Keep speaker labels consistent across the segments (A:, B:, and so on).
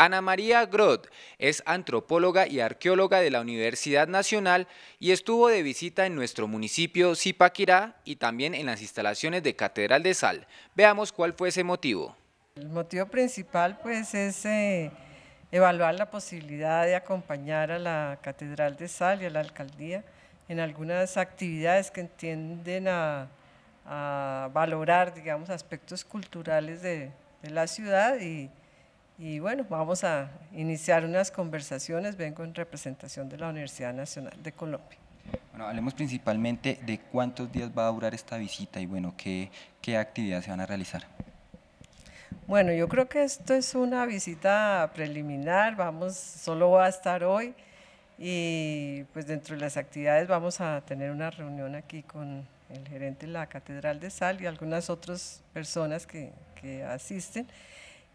A: Ana María Groth es antropóloga y arqueóloga de la Universidad Nacional y estuvo de visita en nuestro municipio Zipaquirá y también en las instalaciones de Catedral de Sal. Veamos cuál fue ese motivo.
B: El motivo principal pues es eh, evaluar la posibilidad de acompañar a la Catedral de Sal y a la Alcaldía en algunas actividades que tienden a, valorar, digamos, aspectos culturales de, de la ciudad y y bueno, vamos a iniciar unas conversaciones, vengo en representación de la Universidad Nacional de Colombia.
A: Bueno, hablemos principalmente de cuántos días va a durar esta visita y bueno, qué, qué actividades se van a realizar.
B: Bueno, yo creo que esto es una visita preliminar, vamos, solo va a estar hoy y pues dentro de las actividades vamos a tener una reunión aquí con el gerente de la Catedral de Sal y algunas otras personas que, que asisten.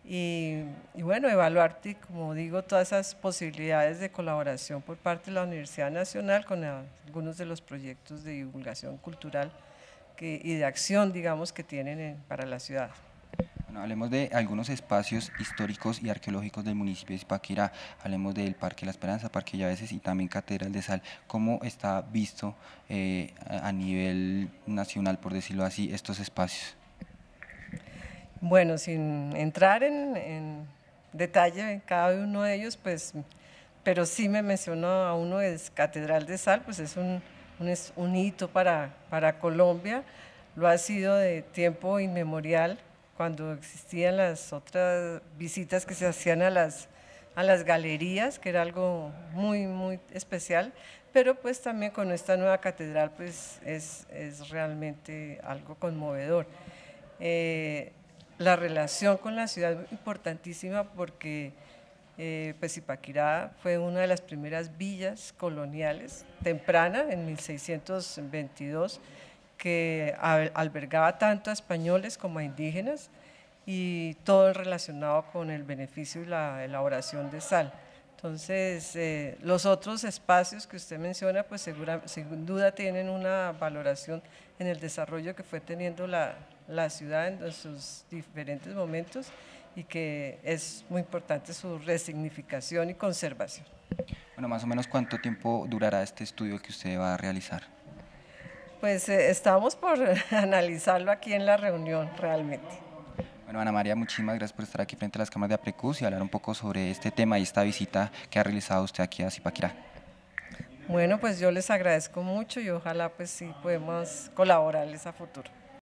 B: Y, bueno, evaluarte, como digo, todas esas posibilidades de colaboración por parte de la Universidad Nacional con algunos de los proyectos de divulgación cultural y de acción, digamos, que tienen para la ciudad.
A: Bueno, hablemos de algunos espacios históricos y arqueológicos del municipio de Zipaquirá. Hablemos del Parque La Esperanza, Parque Llaveses y también Catedral de Sal. ¿Cómo está visto eh, a nivel nacional, por decirlo así, estos espacios?
B: Bueno, sin entrar en, detalle en cada uno de ellos, pues, pero sí me mencionó a uno es Catedral de Sal, pues es un, es un hito para, para Colombia, lo ha sido de tiempo inmemorial, cuando existían las otras visitas que se hacían a las, a las galerías, que era algo muy, muy especial, pero pues también con esta nueva catedral pues es, es realmente algo conmovedor. Eh, la relación con la ciudad es importantísima porque eh, pues, fue una de las primeras villas coloniales temprana en 1622 que albergaba tanto a españoles como a indígenas y todo relacionado con el beneficio y la elaboración de sal. Entonces, eh, los otros espacios que usted menciona, pues sin duda tienen una valoración en el desarrollo que fue teniendo la, ciudad en sus diferentes momentos y que es muy importante su resignificación y conservación.
A: Bueno, más o menos cuánto tiempo durará este estudio que usted va a realizar.
B: Pues eh, estamos por analizarlo aquí en la reunión realmente.
A: Bueno, Ana María, muchísimas gracias por estar aquí frente a las cámaras de Aprecus y hablar un poco sobre este tema y esta visita que ha realizado usted aquí a Zipaquirá.
B: Bueno, pues yo les agradezco mucho y ojalá pues sí podemos colaborarles a futuro.